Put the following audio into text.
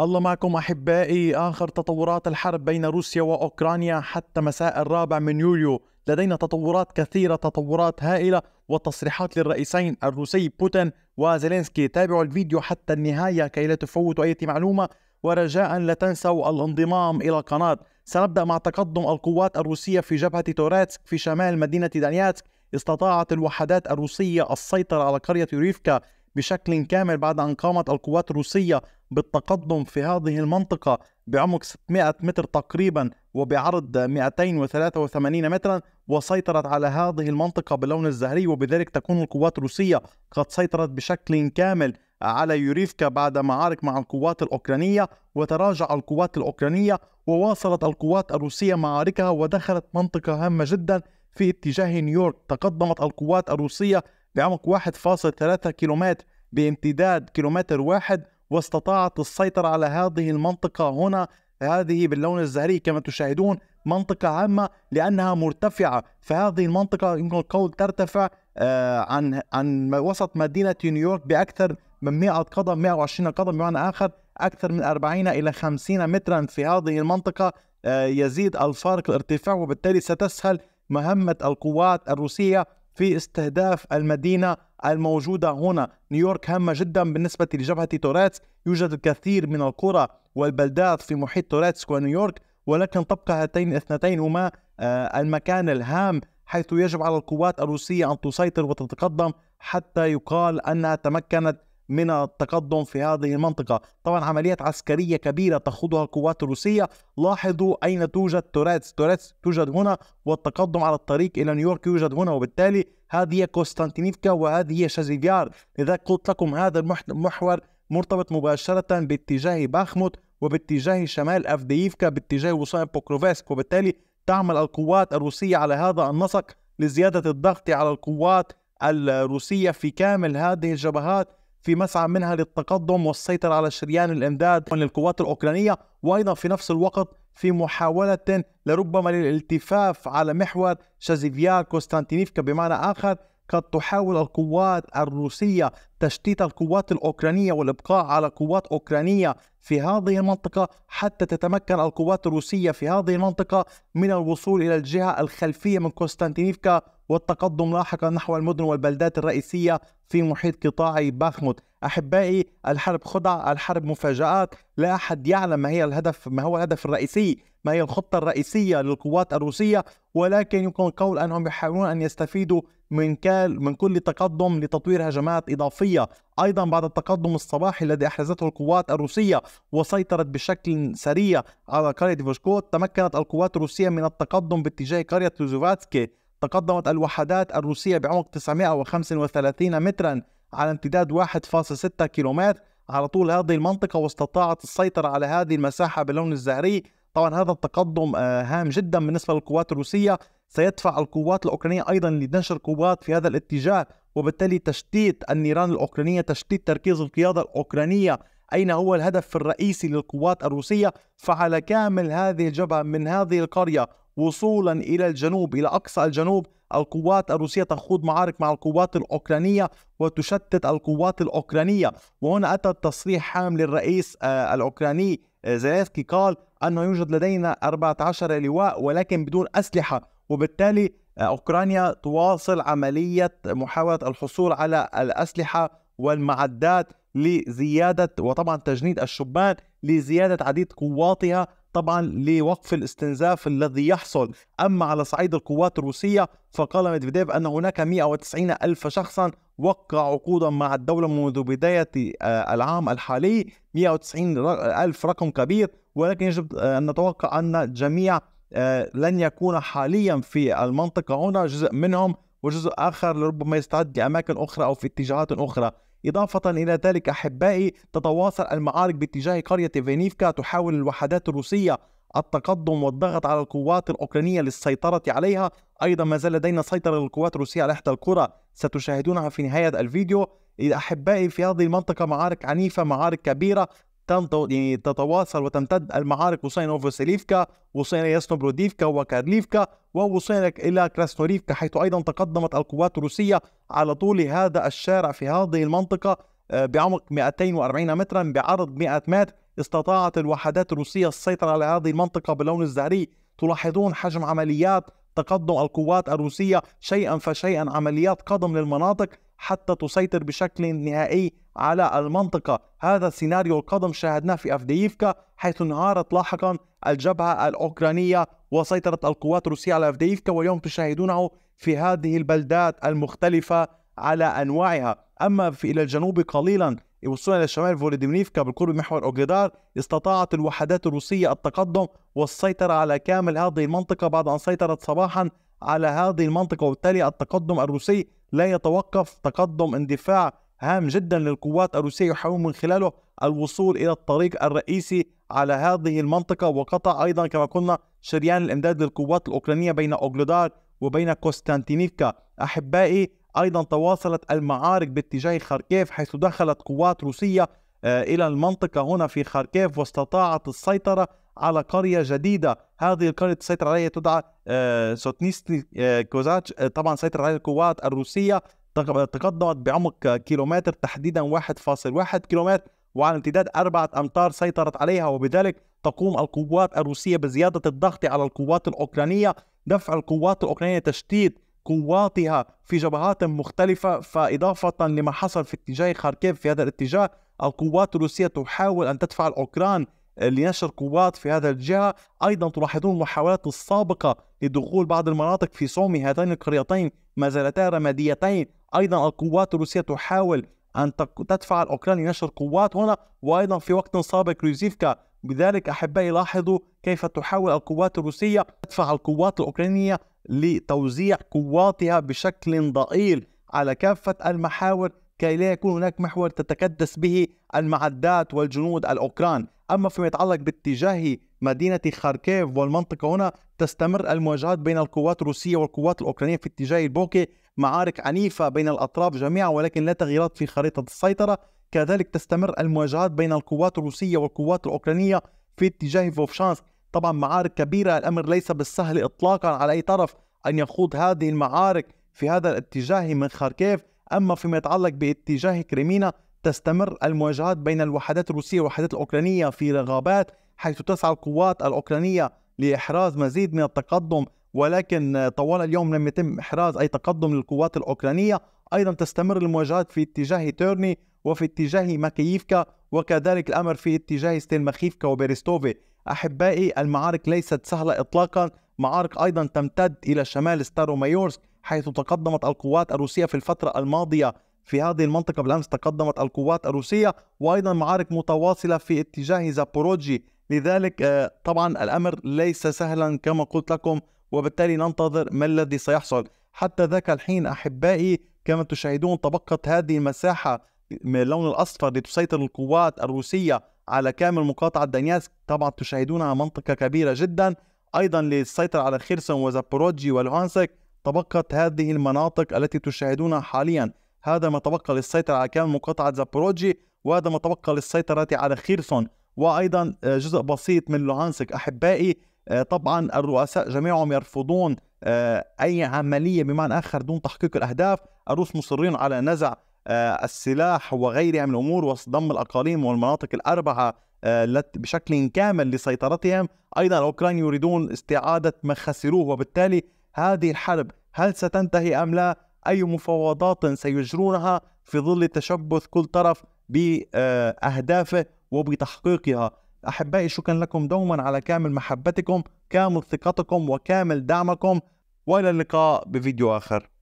الله معكم احبائي اخر تطورات الحرب بين روسيا واوكرانيا حتى مساء الرابع من يوليو لدينا تطورات كثيره تطورات هائله وتصريحات للرئيسين الروسي بوتين وزيلينسكي تابعوا الفيديو حتى النهايه كي لا تفوتوا اي معلومه ورجاء لا تنسوا الانضمام الى القناه سنبدا مع تقدم القوات الروسيه في جبهه توراتسك في شمال مدينه دانياتسك استطاعت الوحدات الروسيه السيطره على قريه يوريفكا بشكل كامل بعد أن قامت القوات الروسية بالتقدم في هذه المنطقة بعمق 600 متر تقريبا وبعرض 283 مترا وسيطرت على هذه المنطقة باللون الزهري وبذلك تكون القوات الروسية قد سيطرت بشكل كامل على يوريفكا بعد معارك مع القوات الأوكرانية وتراجع القوات الأوكرانية وواصلت القوات الروسية معاركها ودخلت منطقة هامة جدا في اتجاه نيويورك تقدمت القوات الروسية بعمق 1.3 كيلومتر بامتداد كيلومتر واحد واستطاعت السيطرة على هذه المنطقة هنا هذه باللون الزهري كما تشاهدون منطقة عامة لأنها مرتفعة فهذه المنطقة يمكن القول ترتفع آه، عن عن وسط مدينة نيويورك بأكثر من 100 قدم 120 قدم بمعنى آخر أكثر من 40 إلى 50 مترا في هذه المنطقة آه، يزيد الفارق الارتفاع وبالتالي ستسهل مهمة القوات الروسية في استهداف المدينة الموجودة هنا نيويورك هامة جدا بالنسبة لجبهة توراتس يوجد الكثير من القرى والبلدات في محيط توراتس ونيويورك ولكن تبقى هاتين الاثنتين هما آه، المكان الهام حيث يجب على القوات الروسية أن تسيطر وتتقدم حتى يقال أنها تمكنت من التقدم في هذه المنطقة طبعا عمليات عسكرية كبيرة تخوضها القوات الروسية لاحظوا أين توجد توريتس توريتس توجد هنا والتقدم على الطريق إلى نيويورك يوجد هنا وبالتالي هذه كوستانتينيفكا وهذه شازيفيار لذلك قلت لكم هذا المحور مرتبط مباشرة باتجاه باخموت وباتجاه شمال أفدييفكا باتجاه وصايا بوكروفسك وبالتالي تعمل القوات الروسية على هذا النسق لزيادة الضغط على القوات الروسية في كامل هذه الجبهات في مسعى منها للتقدم والسيطرة على شريان الإمداد للقوات الأوكرانية وأيضا في نفس الوقت في محاولة لربما للالتفاف على محور شازيفيا كوستانتينيفكا بمعنى آخر قد تحاول القوات الروسية تشتيت القوات الأوكرانية والإبقاء على قوات أوكرانية في هذه المنطقة حتى تتمكن القوات الروسية في هذه المنطقة من الوصول إلى الجهة الخلفية من كوستانتينيفكا والتقدم لاحقا نحو المدن والبلدات الرئيسية في محيط قطاع باخموت أحبائي الحرب خدع الحرب مفاجآت لا أحد يعلم ما هي الهدف ما هو الهدف الرئيسي ما هي الخطة الرئيسية للقوات الروسية ولكن يمكن القول أنهم يحاولون أن يستفيدوا من من كل تقدم لتطوير هجمات إضافية أيضا بعد التقدم الصباحي الذي أحرزته القوات الروسية وسيطرت بشكل سريع على قرية فوشكوت تمكنت القوات الروسية من التقدم باتجاه قرية لوزوفاتسكي تقدمت الوحدات الروسية بعمق 935 مترا على امتداد 1.6 كيلومتر على طول هذه المنطقة واستطاعت السيطرة على هذه المساحة باللون الزهري طبعا هذا التقدم آه، هام جدا بالنسبة للقوات الروسية سيدفع القوات الأوكرانية أيضا لنشر قوات في هذا الاتجاه وبالتالي تشتيت النيران الأوكرانية تشتيت تركيز القيادة الأوكرانية أين هو الهدف الرئيسي للقوات الروسية فعلى كامل هذه الجبهة من هذه القرية وصولا إلى الجنوب إلى أقصى الجنوب القوات الروسية تخوض معارك مع القوات الأوكرانية وتشتت القوات الأوكرانية وهنا أتى التصريح حام للرئيس آه، الأوكراني آه، زيلينسكي قال أنه يوجد لدينا 14 لواء ولكن بدون أسلحة وبالتالي آه، أوكرانيا تواصل عملية محاولة الحصول على الأسلحة والمعدات لزيادة وطبعا تجنيد الشبان لزيادة عديد قواتها طبعا لوقف الاستنزاف الذي يحصل أما على صعيد القوات الروسية فقال ميدفيديف أن هناك 190 ألف شخصا وقع عقودا مع الدولة منذ بداية آه، العام الحالي 190 ألف رقم كبير ولكن يجب آه، أن نتوقع أن جميع آه، لن يكون حاليا في المنطقة هنا جزء منهم وجزء آخر لربما يستعد لأماكن أخرى أو في اتجاهات أخرى إضافة إلى ذلك أحبائي تتواصل المعارك باتجاه قرية فينيفكا تحاول الوحدات الروسية التقدم والضغط على القوات الأوكرانية للسيطرة عليها أيضا ما زال لدينا سيطرة للقوات الروسية على إحدى القرى ستشاهدونها في نهاية الفيديو أحبائي في هذه المنطقة معارك عنيفة معارك كبيرة يعني تتواصل وتمتد المعارك وصين سليفكا وصين يسنوبروديفكا وكارليفكا ووصين إلى كراسنوريفكا حيث أيضا تقدمت القوات الروسية على طول هذا الشارع في هذه المنطقة آه، بعمق 240 مترا بعرض 100 متر استطاعت الوحدات الروسية السيطرة على هذه المنطقة باللون الزهري تلاحظون حجم عمليات تقدم القوات الروسية شيئا فشيئا عمليات قدم للمناطق حتى تسيطر بشكل نهائي على المنطقة هذا سيناريو القدم شاهدناه في أفدييفكا حيث انهارت لاحقا الجبهة الأوكرانية وسيطرت القوات الروسية على أفدييفكا واليوم تشاهدونه في هذه البلدات المختلفة على أنواعها أما في إلى الجنوب قليلا وصولا إلى شمال فولوديمينيفكا بالقرب من محور أوغيدار استطاعت الوحدات الروسية التقدم والسيطرة على كامل هذه المنطقة بعد أن سيطرت صباحا على هذه المنطقة وبالتالي التقدم الروسي لا يتوقف تقدم اندفاع هام جدا للقوات الروسية يحاولون من خلاله الوصول إلى الطريق الرئيسي على هذه المنطقة وقطع أيضا كما قلنا شريان الإمداد للقوات الأوكرانية بين أوغلودار وبين كوستانتينيفكا أحبائي أيضا تواصلت المعارك باتجاه خاركيف حيث دخلت قوات روسية آه، إلى المنطقة هنا في خاركيف واستطاعت السيطرة على قرية جديدة هذه القرية تسيطر عليها تدعى آه، سوتنيستي آه، كوزاتش طبعا سيطر عليها القوات الروسية تقطعت بعمق كيلومتر تحديدا 1.1 كيلومتر وعلى امتداد أربعة أمتار سيطرت عليها وبذلك تقوم القوات الروسية بزيادة الضغط على القوات الأوكرانية دفع القوات الأوكرانية تشتيت قواتها في جبهات مختلفة فإضافة لما حصل في اتجاه خاركيف في هذا الاتجاه القوات الروسية تحاول أن تدفع الأوكران لنشر قوات في هذا الجهة أيضا تلاحظون المحاولات السابقة لدخول بعض المناطق في سومي هاتين القريتين ما زالتا رماديتين ايضا القوات الروسيه تحاول ان تدفع الاوكران لنشر قوات هنا وايضا في وقت سابق روزيفكا بذلك احبائي لاحظوا كيف تحاول القوات الروسيه تدفع القوات الاوكرانيه لتوزيع قواتها بشكل ضئيل على كافه المحاور كي لا يكون هناك محور تتكدس به المعدات والجنود الأوكران أما فيما يتعلق باتجاه مدينة خاركيف والمنطقة هنا تستمر المواجهات بين القوات الروسية والقوات الأوكرانية في اتجاه البوكي معارك عنيفة بين الأطراف جميعا ولكن لا تغييرات في خريطة السيطرة كذلك تستمر المواجهات بين القوات الروسية والقوات الأوكرانية في اتجاه فوفشانسك طبعا معارك كبيرة الأمر ليس بالسهل إطلاقا على أي طرف أن يخوض هذه المعارك في هذا الاتجاه من خاركيف أما فيما يتعلق باتجاه كريمينا تستمر المواجهات بين الوحدات الروسية والوحدات الأوكرانية في رغابات حيث تسعى القوات الأوكرانية لإحراز مزيد من التقدم ولكن طوال اليوم لم يتم إحراز أي تقدم للقوات الأوكرانية أيضا تستمر المواجهات في اتجاه تيرني وفي اتجاه ماكييفكا وكذلك الأمر في اتجاه ستيلمخيفكا وبيرستوفي أحبائي المعارك ليست سهلة إطلاقا معارك أيضا تمتد إلى شمال ستارومايورسك حيث تقدمت القوات الروسية في الفترة الماضية في هذه المنطقة بالأمس تقدمت القوات الروسية وأيضا معارك متواصلة في اتجاه زابوروجي لذلك آه، طبعا الأمر ليس سهلا كما قلت لكم وبالتالي ننتظر ما الذي سيحصل حتى ذاك الحين أحبائي كما تشاهدون تبقت هذه المساحة من اللون الأصفر لتسيطر القوات الروسية على كامل مقاطعة دانياسك طبعا تشاهدونها منطقة كبيرة جدا أيضا للسيطرة على خيرسون وزابوروجي ولوهانسك تبقت هذه المناطق التي تشاهدونها حاليا هذا ما تبقى للسيطرة على كامل مقاطعة زابوروجي وهذا ما تبقى للسيطرة على خيرسون وأيضا آه، جزء بسيط من لوهانسك أحبائي آه، طبعا الرؤساء جميعهم يرفضون آه، اي عمليه بمعنى اخر دون تحقيق الاهداف الروس مصرين على نزع آه، السلاح وغيرها من الامور وضم الاقاليم والمناطق الاربعه بشكل كامل لسيطرتهم ايضا الاوكران يريدون استعاده ما خسروه وبالتالي هذه الحرب هل ستنتهي ام لا اي مفاوضات سيجرونها في ظل تشبث كل طرف باهدافه وبتحقيقها أحبائي شكرا لكم دوما على كامل محبتكم كامل ثقتكم وكامل دعمكم وإلى اللقاء بفيديو آخر